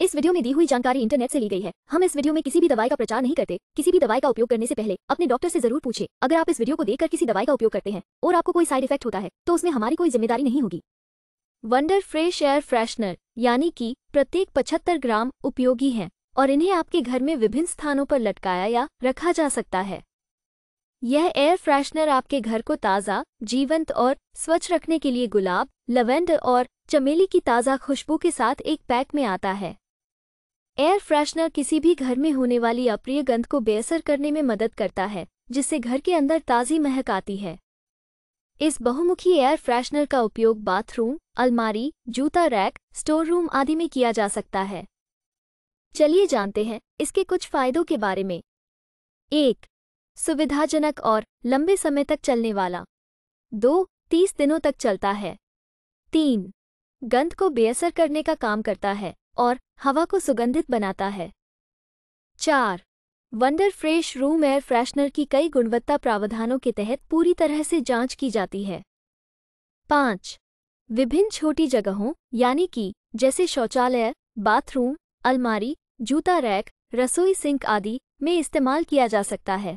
इस वीडियो में दी हुई जानकारी इंटरनेट से ली गई है हम इस वीडियो में किसी भी दवाई का प्रचार नहीं करते किसी भी दवाई का उपयोग करने से पहले अपने डॉक्टर से जरूर पूछे अगर आप इस वीडियो को देखकर किसी दवाई का उपयोग करते हैं और आपको कोई साइड इफेक्ट होता है तो उसमें हमारी कोई जिम्मेदारी नहीं होगी वंडर फ्रेश एयर फ्रेशनर यानी कि प्रत्येक पचहत्तर ग्राम उपयोगी है और इन्हें आपके घर में विभिन्न स्थानों पर लटकाया या रखा जा सकता है यह एयर फ्रेशनर आपके घर को ताज़ा जीवंत और स्वच्छ रखने के लिए गुलाब लवेंडर और चमेली की ताज़ा खुशबू के साथ एक पैक में आता है एयर फ्रेशनर किसी भी घर में होने वाली अप्रिय गंध को बेअसर करने में मदद करता है जिससे घर के अंदर ताज़ी महक आती है इस बहुमुखी एयर फ्रेशनर का उपयोग बाथरूम अलमारी जूता रैक स्टोर रूम आदि में किया जा सकता है चलिए जानते हैं इसके कुछ फायदों के बारे में एक सुविधाजनक और लंबे समय तक चलने वाला दो तीस दिनों तक चलता है तीन गंध को बेअसर करने का काम करता है और हवा को सुगंधित बनाता है चार Wonder Fresh room air freshener की कई गुणवत्ता प्रावधानों के तहत पूरी तरह से जांच की जाती है पाँच विभिन्न छोटी जगहों यानी कि जैसे शौचालय बाथरूम अलमारी जूता रैक रसोई सिंक आदि में इस्तेमाल किया जा सकता है